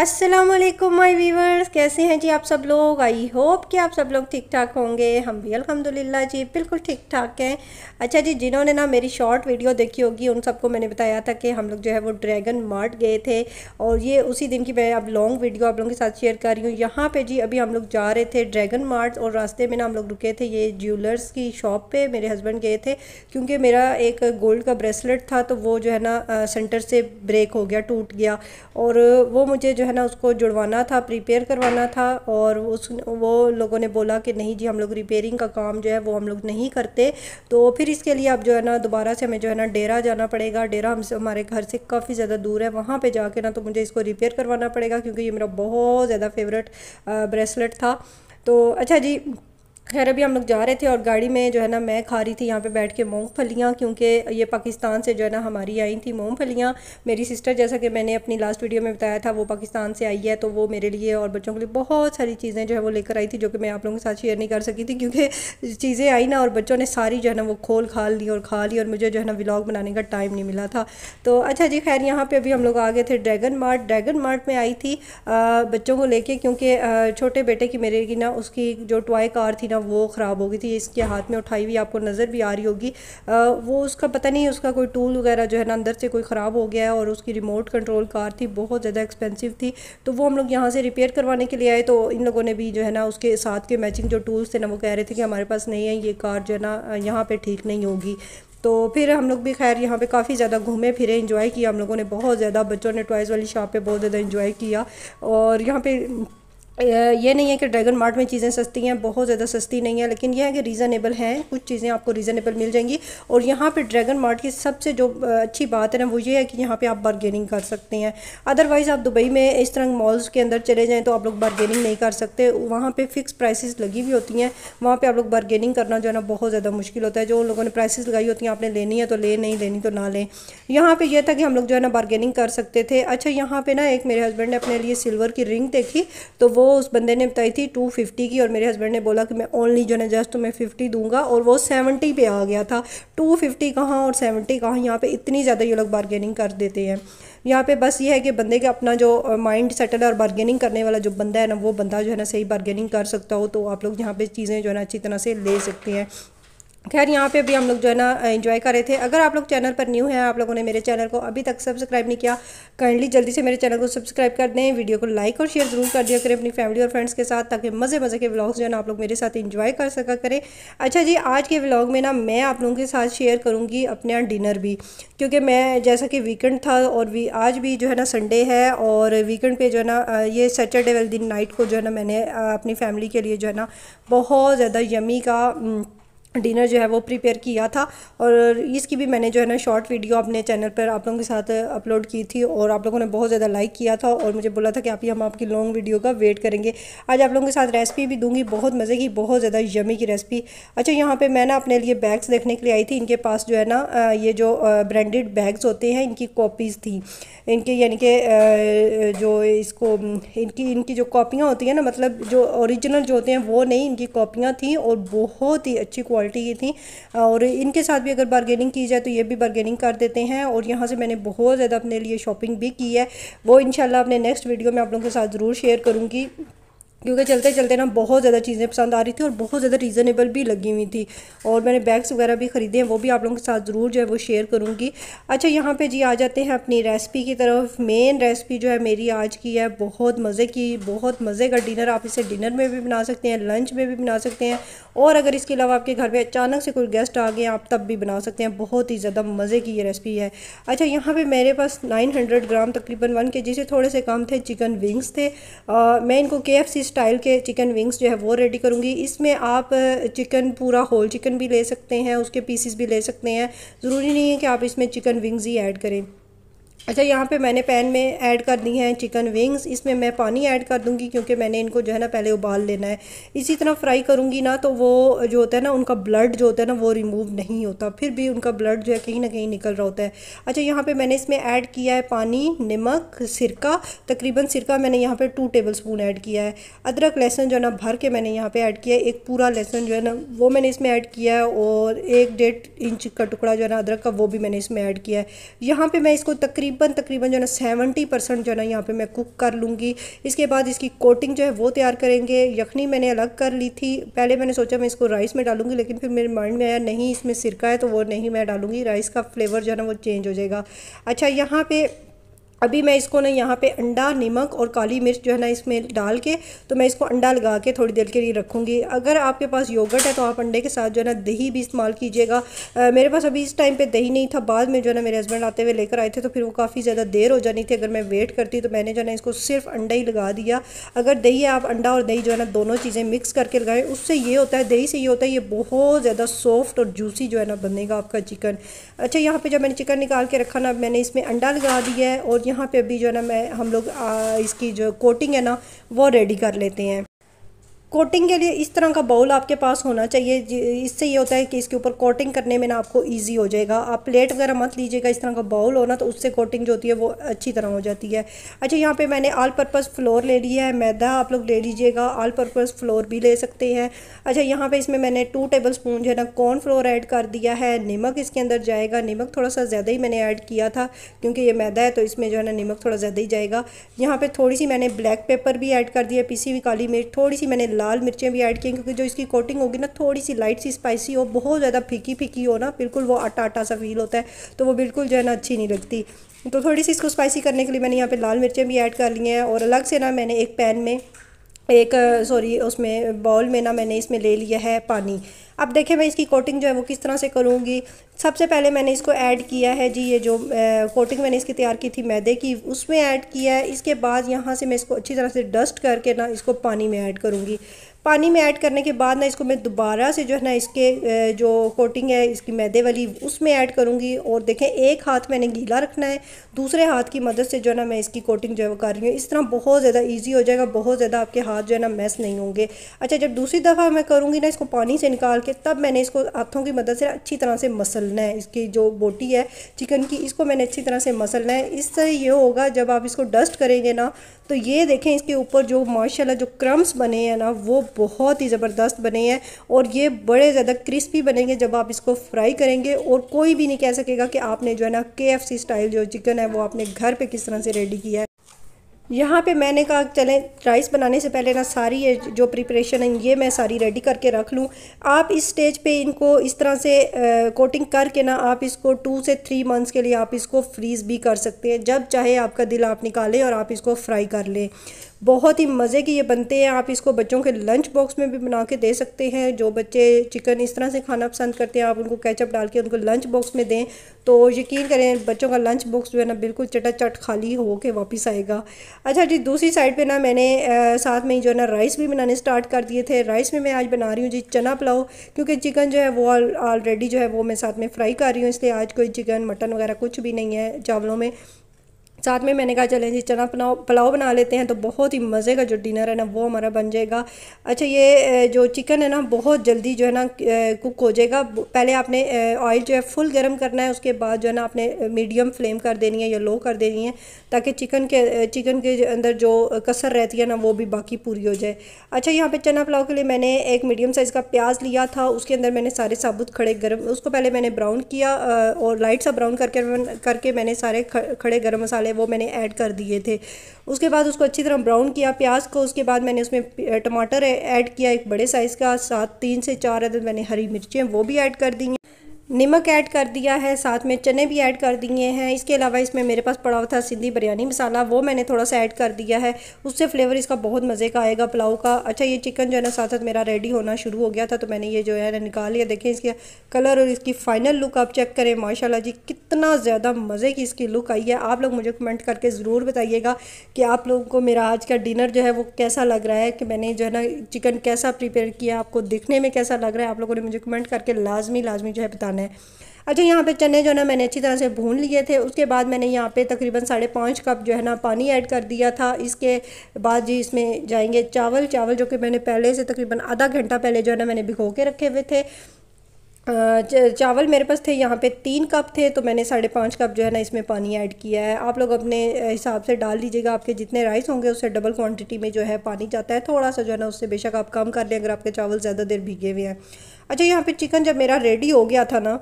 असलम माई viewers कैसे हैं जी आप सब लोग आई होप कि आप सब लोग ठीक ठाक होंगे हम भी अलहमदिल्ला जी बिल्कुल ठीक ठाक हैं अच्छा जी जिन्होंने ना मेरी शॉर्ट वीडियो देखी होगी उन सबको मैंने बताया था कि हम लोग जो है वो ड्रैगन मार्ट गए थे और ये उसी दिन की मैं अब लॉन्ग वीडियो आप लोगों के साथ शेयर कर रही हूँ यहाँ पर जी अभी हम लोग जा रहे थे ड्रैगन मार्ट और रास्ते में ना हम लोग रुके थे ये ज्वेलर्स की शॉप पर मेरे हस्बैंड गए थे क्योंकि मेरा एक गोल्ड का ब्रेसलेट था तो वो जो है ना सेंटर से ब्रेक हो गया टूट गया और वो मुझे जो है है ना उसको जुड़वाना था प्रिपेयर करवाना था और उस वो लोगों ने बोला कि नहीं जी हम लोग रिपेयरिंग का काम जो है वो हम लोग नहीं करते तो फिर इसके लिए अब जो है ना दोबारा से हमें जो है ना डेरा जाना पड़ेगा डेरा हमसे हमारे घर से काफ़ी ज़्यादा दूर है वहाँ पर जाके ना तो मुझे इसको रिपेयर करवाना पड़ेगा क्योंकि ये मेरा बहुत ज़्यादा फेवरेट ब्रेसलेट था तो अच्छा जी खैर अभी हम लोग जा रहे थे और गाड़ी में जो है ना मैं खा रही थी यहाँ पे बैठ के मूँगफलियाँ क्योंकि ये पाकिस्तान से जो है ना हमारी आई थी मूँगफलियाँ मेरी सिस्टर जैसा कि मैंने अपनी लास्ट वीडियो में बताया था वो पाकिस्तान से आई है तो वो मेरे लिए और बच्चों के लिए बहुत सारी चीज़ें जो है वो लेकर आई थी जो कि मैं आप लोगों के साथ शेयर नहीं कर सकी थी क्योंकि चीज़ें आई ना और बच्चों ने सारी जो है ना वो खोल खा ली और खा ली और मुझे जो है ना व्लॉग बनाने का टाइम नहीं मिला था तो अच्छा जी खैर यहाँ पर अभी हम लोग आ गए थे ड्रैगन मार्ट ड्रैगन मार्ट में आई थी बच्चों को लेके क्योंकि छोटे बेटे की मेरे की ना उसकी जो टॉय कार थी ना वो ख़राब हो गई थी इसके हाथ में उठाई हुई आपको नज़र भी आ रही होगी वो उसका पता नहीं उसका कोई टूल वगैरह जो है ना अंदर से कोई ख़राब हो गया है और उसकी रिमोट कंट्रोल कार थी बहुत ज़्यादा एक्सपेंसिव थी तो वो हम लोग यहाँ से रिपेयर करवाने के लिए आए तो इन लोगों ने भी जो है ना उसके साथ के मैचिंग जो टूल्स थे ना वो कह रहे थे कि हमारे पास नहीं है ये कार जो है ना यहाँ पर ठीक नहीं होगी तो फिर हम लोग भी खैर यहाँ पे काफ़ी ज़्यादा घूमे फिरे इंजॉय किया हम लोगों ने बहुत ज़्यादा बच्चों ने टॉयज़ वाली शॉप पे बहुत ज़्यादा इंजॉय किया और यहाँ पे ये नहीं है कि ड्रैगन मार्ट में चीज़ें सस्ती हैं बहुत ज़्यादा सस्ती नहीं है लेकिन यह है कि रीज़नेबल हैं कुछ चीज़ें आपको रीज़नेबल मिल जाएंगी और यहाँ पे ड्रैगन मार्ट की सबसे जो अच्छी बात है ना वो ये है कि यहाँ पे आप बारगेनिंग कर सकते हैं अदरवाइज़ आप दुबई में इस तरह मॉल्स के अंदर चले जाएँ तो आप लोग बारगेनिंग नहीं कर सकते वहाँ पर फिक्स प्राइस लगी हुई होती हैं वहाँ पर आप लोग बारगेनिंग करना जो है ना बहुत ज़्यादा मुश्किल होता है जो उन लोगों ने प्राइस लगाई होती हैं आपने लेनी है तो ले नहीं लेनी तो ना लें यहाँ पर यह था कि हम लोग जो है ना बारगेनिंग कर सकते थे अच्छा यहाँ पर ना एक मेरे हस्बैंड ने अपने लिए सिल्वर की रिंग देखी तो वो उस बंदे ने बताई थी टू फिफ्टी की और मेरे हस्बैंड ने बोला कि मैं ओनली जो है जस्ट तुम्हें फिफ्टी दूंगा और वो सेवेंटी पे आ गया था टू फिफ्टी कहाँ और सेवेंटी कहाँ यहाँ पे इतनी ज़्यादा ये लोग बार्गेनिंग कर देते हैं यहाँ पे बस ये है कि बंदे का अपना जो माइंड सेटल है और बार्गेनिंग करने वाला जो बंदा है ना वो बंदा जो है ना सही बार्गेनिंग कर सकता हो तो आप लोग यहाँ पे चीज़ें जो है ना अच्छी तरह से ले सकते हैं खैर यहाँ पे अभी हम लोग जो है ना एंजॉय कर रहे थे अगर आप लोग चैनल पर न्यू हैं आप लोगों ने मेरे चैनल को अभी तक सब्सक्राइब नहीं किया काइंडली जल्दी से मेरे चैनल को सब्सक्राइब कर दें वीडियो को लाइक और शेयर ज़रूर कर दिया करें अपनी फैमिली और फ्रेंड्स के साथ ताकि मज़े मज़े के ब्लॉग्स जो है ना आप लोग मेरे साथ इन्जॉय कर सका करें अच्छा जी आज के ब्लॉग में ना मैं आप लोगों के साथ शेयर करूँगी अपने डिनर भी क्योंकि मैं जैसा कि वीकेंड था और वी आज भी जो है ना संडे है और वीकेंड पर जो है ना ये सैटरडे वाले दिन नाइट को जो है ना मैंने अपनी फैमिली के लिए जो है ना बहुत ज़्यादा यमी का डिनर जो है वो प्रिपेयर किया था और इसकी भी मैंने जो है ना शॉर्ट वीडियो अपने चैनल पर आप लोगों के साथ अपलोड की थी और आप लोगों ने बहुत ज़्यादा लाइक किया था और मुझे बोला था कि आप ही हम आपकी लॉन्ग वीडियो का वेट करेंगे आज आप लोगों के साथ रेसिपी भी दूंगी बहुत मज़े की बहुत ज़्यादा यमी की रेसिपी अच्छा यहाँ पर मैं ना अपने लिए बैग्स देखने के लिए आई थी इनके पास जो है ना ये जो ब्रांडेड बैग्स होते हैं इनकी कॉपीज़ थी इनके यानी कि जो इसको इनकी इनकी जो कॉपियाँ होती हैं ना मतलब जो ओरिजिनल जो होते हैं वो नहीं इनकी कॉपियाँ थी और बहुत ही अच्छी क्वालिटी की थी और इनके साथ भी अगर बारगेनिंग की जाए तो ये भी बारगेनिंग कर देते हैं और यहाँ से मैंने बहुत ज़्यादा अपने लिए शॉपिंग भी की है वो इनशाला अपने नेक्स्ट वीडियो में आप लोगों के साथ ज़रूर शेयर करूँगी क्योंकि चलते चलते ना बहुत ज़्यादा चीज़ें पसंद आ रही थी और बहुत ज़्यादा रीज़नेबल भी लगी हुई थी और मैंने बैग्स वगैरह भी ख़रीदे हैं वो भी आप लोगों के साथ ज़रूर जो है वो शेयर करूँगी अच्छा यहाँ पे जी आ जाते हैं अपनी रेसिपी की तरफ मेन रेसिपी जो है मेरी आज की है बहुत मज़े की बहुत मज़े का डिनर आप इसे डिनर में भी बना सकते हैं लंच में भी बना सकते हैं और अगर इसके अलावा आपके घर में अचानक से कोई गेस्ट आ गए आप तब भी बना सकते हैं बहुत ही ज़्यादा मज़े की ये रेसिपी है अच्छा यहाँ पर मेरे पास नाइन ग्राम तकरीबन वन के से थोड़े से कम थे चिकन विंग्स थे मैं इनको के स्टाइल के चिकन विंग्स जो है वो रेडी करूँगी इसमें आप चिकन पूरा होल चिकन भी ले सकते हैं उसके पीसीस भी ले सकते हैं ज़रूरी नहीं है कि आप इसमें चिकन विंग्स ही ऐड करें अच्छा यहाँ पे मैंने पैन में ऐड कर दी हैं चिकन विंग्स इसमें मैं पानी ऐड कर दूँगी क्योंकि मैंने इनको जो है ना पहले उबाल लेना है इसी तरह फ्राई करूँगी ना तो वो जो होता है ना उनका ब्लड जो होता है ना वो रिमूव नहीं होता फिर भी उनका ब्लड जो है कहीं ना कहीं निकल रहा होता है अच्छा यहाँ पर मैंने इसमें ऐड किया है पानी नमक सिरका तकरीबन सिरका मैंने यहाँ पर टू टेबल स्पून ऐड किया है अदरक लहसन जो है ना भर के मैंने यहाँ पर ऐड किया है एक पूरा लहसन जो है ना वो मैंने इसमें ऐड किया है और एक डेढ़ इंच का टुकड़ा जो है ना अदरक का वो भी मैंने इसमें ऐड किया है यहाँ पर मैं इसको तकरीब तकरीबन तकरीबन जो है ना सेवेंटी परसेंट जो है ना यहाँ पे मैं कुक कर लूँगी इसके बाद इसकी कोटिंग जो है वो तैयार करेंगे यखनी मैंने अलग कर ली थी पहले मैंने सोचा मैं इसको राइस में डालूंगी लेकिन फिर मेरे माइंड में आया नहीं इसमें सिरका है तो वो नहीं मैं डालूंगी राइस का फ्लेवर जो है ना वो चेंज हो जाएगा अच्छा यहाँ पर अभी मैं इसको ना यहाँ पे अंडा नमक और काली मिर्च जो है ना इसमें डाल के तो मैं इसको अंडा लगा के थोड़ी देर के लिए रखूँगी अगर आपके पास योगर्ट है तो आप अंडे के साथ जो है ना दही भी इस्तेमाल कीजिएगा मेरे पास अभी इस टाइम पे दही नहीं था बाद में जो है ना मेरे हस्बैंड आते हुए लेकर आए थे तो फिर वो काफ़ी ज़्यादा देर हो जानी थी अगर मैं वेट करती तो मैंने जो है ना इसको सिर्फ अंडा ही लगा दिया अगर दही है आप अंडा और दही जो है ना दोनों चीज़ें मिक्स करके लगाएं उससे ये होता है दही से ये होता है ये बहुत ज़्यादा सॉफ्ट और जूसी जो है ना बनेगा आपका चिकन अच्छा यहाँ पर जब मैंने चिकन निकाल के रखा ना मैंने इसमें अंडा लगा दिया है और यहाँ पे अभी जो है ना मैं हम लोग इसकी जो कोटिंग है ना वो रेडी कर लेते हैं कोटिंग के लिए इस तरह का बाउल आपके पास होना चाहिए इससे ये होता है कि इसके ऊपर कोटिंग करने में ना आपको इजी हो जाएगा आप प्लेट वगैरह मत लीजिएगा इस तरह का बाउल होना तो उससे कोटिंग जो होती है वो अच्छी तरह हो जाती है अच्छा यहाँ पे मैंने ऑल पर्पज़ फ्लोर ले लिया है मैदा आप लोग ले लीजिएगा ऑल पर्पज़ फ्लोर भी ले सकते हैं अच्छा यहाँ पर इसमें मैंने टू टेबल स्पून जो है ना कॉर्न फ्लोर ऐड कर दिया है नमक इसके अंदर जाएगा नमक थोड़ा सा ज़्यादा ही मैंने ऐड किया था क्योंकि ये मैदा है तो इसमें जो है ना नमक थोड़ा ज़्यादा ही जाएगा यहाँ पर थोड़ी सी मैंने ब्लैक पेपर भी ऐड कर दिया पीसी हुई काली मिर्च थोड़ी सी मैंने लाल मिर्चें भी ऐड की क्योंकि जो इसकी कोटिंग होगी ना थोड़ी सी लाइट सी स्पाइसी हो बहुत ज़्यादा फीकी फीकी हो ना बिल्कुल वो आटा आटा सा फील होता है तो वो बिल्कुल जो है ना अच्छी नहीं लगती तो थोड़ी सी इसको स्पाइसी करने के लिए मैंने यहाँ पे लाल मिर्चें भी ऐड कर ली हैं और अलग से ना मैंने एक पैन में एक सॉरी उसमें बाउल में ना मैंने इसमें ले लिया है पानी अब देखें मैं इसकी कोटिंग जो है वो किस तरह से करूँगी सबसे पहले मैंने इसको ऐड किया है जी ये जो कोटिंग मैंने इसकी तैयार की थी मैदे की उसमें ऐड किया है इसके बाद यहाँ से मैं इसको अच्छी तरह से डस्ट करके ना इसको पानी में ऐड करूँगी पानी में ऐड करने के बाद ना इसको मैं दोबारा से जो है ना इसके जो कोटिंग है इसकी मैदे वाली उसमें ऐड करूँगी और देखें एक हाथ मैंने गीला रखना है दूसरे हाथ की मदद से जो है ना मैं इसकी कोटिंग जो है वो कर रही हूँ इस तरह बहुत ज़्यादा ईजी हो जाएगा बहुत ज़्यादा आपके हाथ जो है ना मैस नहीं होंगे अच्छा जब दूसरी दफ़ा मैं करूँगी ना इसको पानी से निकाल के तब मैंने इसको हाथों की मदद से अच्छी तरह से मसलना है इसकी जो बोटी है चिकन की इसको मैंने अच्छी तरह से मसलना है इससे ये होगा जब आप इसको डस्ट करेंगे ना तो ये देखें इसके ऊपर जो माशाल्लाह जो क्रम्स बने हैं ना वो बहुत ही ज़बरदस्त बने हैं और ये बड़े ज़्यादा क्रिस्पी बनेंगे जब आप इसको फ्राई करेंगे और कोई भी नहीं कह सकेगा कि आपने जो है ना के स्टाइल जो चिकन है वो आपने घर पर किस तरह से रेडी किया है यहाँ पे मैंने कहा चलें राइस बनाने से पहले ना सारी ये जो प्रिपरेशन है ये मैं सारी रेडी करके रख लूँ आप इस स्टेज पे इनको इस तरह से आ, कोटिंग करके ना आप इसको टू से थ्री मंथ्स के लिए आप इसको फ्रीज़ भी कर सकते हैं जब चाहे आपका दिल आप निकालें और आप इसको फ्राई कर लें बहुत ही मज़े के ये बनते हैं आप इसको बच्चों के लंच बॉक्स में भी बना के दे सकते हैं जो बच्चे चिकन इस तरह से खाना पसंद करते हैं आप उनको कैचअप डाल के उनको लंच बॉक्स में दें तो यकीन करें बच्चों का लंच बॉक्स जो है ना बिल्कुल चटाचट खाली हो के वापस आएगा अच्छा जी दूसरी साइड पे ना मैंने आ, साथ में ही जो है ना राइस भी बनाने स्टार्ट कर दिए थे राइस में मैं आज बना रही हूँ जी चना पुलाव क्योंकि चिकन जो है वो ऑलरेडी जो है वो मैं साथ में फ्राई कर रही हूँ इसलिए आज कोई चिकन मटन वगैरह कुछ भी नहीं है चावलों में साथ में मैंने कहा चलें जी चना पुलाव पुलाव बना लेते हैं तो बहुत ही मज़े का जो डिनर है ना वो हमारा बन जाएगा अच्छा ये जो चिकन है ना बहुत जल्दी जो है ना कुक हो जाएगा पहले आपने ऑयल जो है फुल गर्म करना है उसके बाद जो है ना आपने मीडियम फ्लेम कर देनी है या लो कर देनी है ताकि चिकन के चिकन के अंदर जो कसर रहती है ना वो भी बाकी पूरी हो जाए अच्छा यहाँ पर चना पुलाव के लिए मैंने एक मीडियम साइज़ का प्याज लिया था उसके अंदर मैंने सारे साबुत खड़े गर्म उसको पहले मैंने ब्राउन किया और लाइट सा ब्राउन करके करके मैंने सारे खड़े गर्म मसाले है वो मैंने ऐड कर दिए थे उसके बाद उसको अच्छी तरह ब्राउन किया प्याज को उसके बाद मैंने उसमें टमाटर ऐड किया एक बड़े साइज़ का साथ तीन से चार अदद मैंने हरी मिर्चें वो भी ऐड कर दी नमक ऐड कर दिया है साथ में चने भी ऐड कर दिए हैं इसके अलावा इसमें मेरे पास पड़ा हुआ था सिंधी बिरयानी मसाला वो मैंने थोड़ा सा ऐड कर दिया है उससे फ्लेवर इसका बहुत मज़े का आएगा पुलाव का अच्छा ये चिकन जो है ना साथ साथ मेरा रेडी होना शुरू हो गया था तो मैंने ये जो है ना निकाल लिया देखें इसके कलर और इसकी फ़ाइनल लुक आप चेक करें माशाला जी कितना ज़्यादा मज़े की इसकी लुक आई है आप लोग मुझे कमेंट करके ज़रूर बताइएगा कि आप लोगों को मेरा आज का डिनर जो है वो कैसा लग रहा है कि मैंने जो है ना चिकन कैसा प्रिपेयर किया आपको दिखने में कैसा लग रहा है आप लोगों ने मुझे कमेंट करके लाजमी लाजमी जो है बताना है अच्छा यहाँ पे चने जो है ना मैंने अच्छी तरह से भून लिए थे उसके बाद मैंने यहाँ पे तकरीबन साढ़े पाँच कप जो है ना पानी ऐड कर दिया था इसके बाद जी इसमें जाएंगे चावल चावल जो कि मैंने पहले से तकरीबन आधा घंटा पहले जो है ना मैंने भिगो के रखे हुए थे चावल मेरे पास थे यहाँ पे तीन कप थे तो मैंने साढ़े पाँच कप जो है ना इसमें पानी ऐड किया है आप लोग अपने हिसाब से डाल लीजिएगा आपके जितने राइस होंगे उससे डबल क्वांटिटी में जो है पानी जाता है थोड़ा सा जो है ना उससे बेशक आप कम कर लें अगर आपके चावल ज़्यादा देर भीगे हुए हैं अच्छा यहाँ पे चिकन जब मेरा रेडी हो गया था ना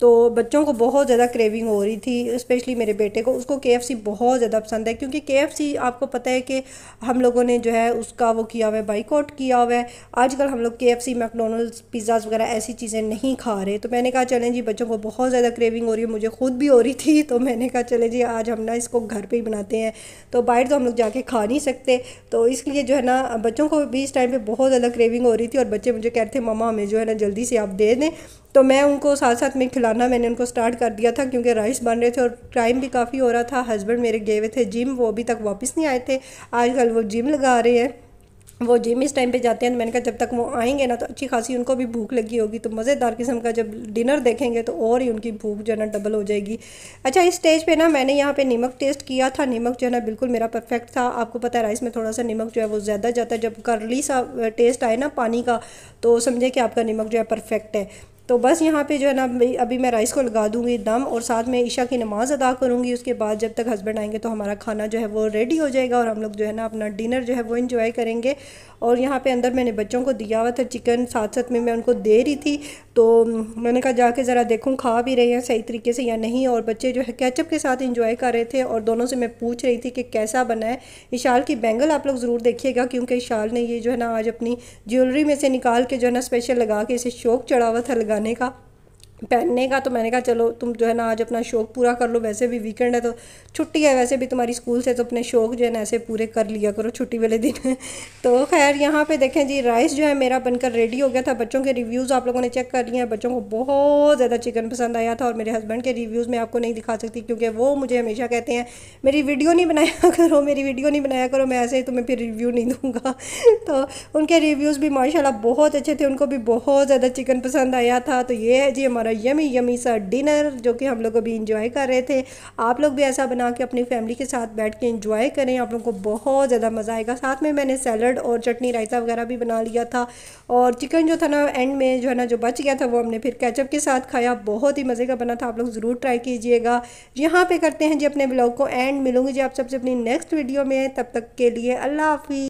तो बच्चों को बहुत ज़्यादा क्रेविंग हो रही थी स्पेशली मेरे बेटे को उसको के बहुत ज़्यादा पसंद है क्योंकि के आपको पता है कि हम लोगों ने जो है उसका वो किया हुआ है बाइकआउट किया हुआ है आजकल हम लोग के एफ सी मैकडोनल्ड्स पिज़्ज़ाज वगैरह ऐसी चीज़ें नहीं खा रहे तो मैंने कहा चलें जी बच्चों को बहुत ज़्यादा क्रेविंग हो रही है मुझे खुद भी हो रही थी तो मैंने कहा चले जी आज हम ना इसको घर पर ही बनाते हैं तो बाहर तो हम लोग जाके खा नहीं सकते तो इसलिए जो है ना बच्चों को भी इस टाइम पर बहुत ज़्यादा क्रेविंग हो रही थी और बच्चे मुझे कहते थे मामा हमें जो है ना जल्दी से आप दे दें तो मैं उनको साथ साथ में खिला खिलाना मैंने उनको स्टार्ट कर दिया था क्योंकि राइस बन रहे थे और टाइम भी काफ़ी हो रहा था हस्बैंड मेरे गए हुए थे जिम वो अभी तक वापस नहीं आए थे आजकल वो जिम लगा रहे हैं वो जिम इस टाइम पे जाते हैं तो मैंने कहा जब तक वो आएंगे ना तो अच्छी खासी उनको भी भूख लगी होगी तो मज़ेदार किस्म का जब डिनर देखेंगे तो और ही उनकी भूख जो है ना डबल हो जाएगी अच्छा इस स्टेज पे ना मैंने यहाँ पे नमक टेस्ट किया था नमक जो है ना बिल्कुल मेरा परफेक्ट था आपको पता है राइस में थोड़ा सा नमक जो है वो ज़्यादा जाता है जब करली सा टेस्ट आए ना पानी का तो समझे कि आपका नमक जो है परफेक्ट है तो बस यहाँ पे जो है ना अभी मैं राइस को लगा दूँगी दम और साथ में ईशा की नमाज़ अदा करूँगी उसके बाद जब तक हस्बैंड आएंगे तो हमारा खाना जो है वो रेडी हो जाएगा और हम लोग जो है ना अपना डिनर जो है वो इन्जॉय करेंगे और यहाँ पे अंदर मैंने बच्चों को दिया हुआ था चिकन साथ साथ में मैं उनको दे रही थी तो मैंने कहा जाके ज़रा देखूँ खा भी रहे हैं सही तरीके से या नहीं और बच्चे जो है कैचअप के साथ इंजॉय कर रहे थे और दोनों से मैं पूछ रही थी कि कैसा बना है इशाल की बैंगल आप लोग ज़रूर देखिएगा क्योंकि इशाल ने ये जो है ना आज अपनी ज्वेलरी में से निकाल के जो है ना स्पेशल लगा के इसे शौक चढ़ा हुआ था लगाने का पहनने का तो मैंने कहा चलो तुम जो है ना आज अपना शौक़ पूरा कर लो वैसे भी वीकेंड है तो छुट्टी है वैसे भी तुम्हारी स्कूल से तो अपने शौक़ जो है ना ऐसे पूरे कर लिया करो छुट्टी वाले दिन तो खैर यहाँ पे देखें जी राइस जो है मेरा बनकर रेडी हो गया था बच्चों के रिव्यूज़ आप लोगों ने चेक कर लिए हैं बच्चों को बहुत ज़्यादा चिकन पसंद आया था और मेरे हस्बैंड के रिव्यूज़ मैं आपको नहीं दिखा सकती क्योंकि वो मुझे हमेशा कहते हैं मेरी वीडियो नहीं बनाया करो मेरी वीडियो नहीं बनाया करो मैं ऐसे ही तुम्हें फिर रिव्यू नहीं दूँगा तो उनके रिव्यूज़ भी माशाला बहुत अच्छे थे उनको भी बहुत ज़्यादा चिकन पसंद आया था तो ये है जी हमारा हमारा यमी यमी सा डिनर जो कि हम लोग अभी इंजॉय कर रहे थे आप लोग भी ऐसा बना के अपनी फैमिली के साथ बैठ के इंजॉय करें आप लोगों को बहुत ज़्यादा मज़ा आएगा साथ में मैंने सैलड और चटनी रायता वगैरह भी बना लिया था और चिकन जो था ना एंड में जो है ना जो बच गया था वो हमने फिर कैचअप के साथ खाया बहुत ही मज़े का बना था आप लोग ज़रूर ट्राई कीजिएगा यहाँ पर करते हैं जी अपने ब्लॉग को एंड मिलूंगी जी आप सबसे अपनी नेक्स्ट वीडियो में तब तक के लिए अल्लाह हाफि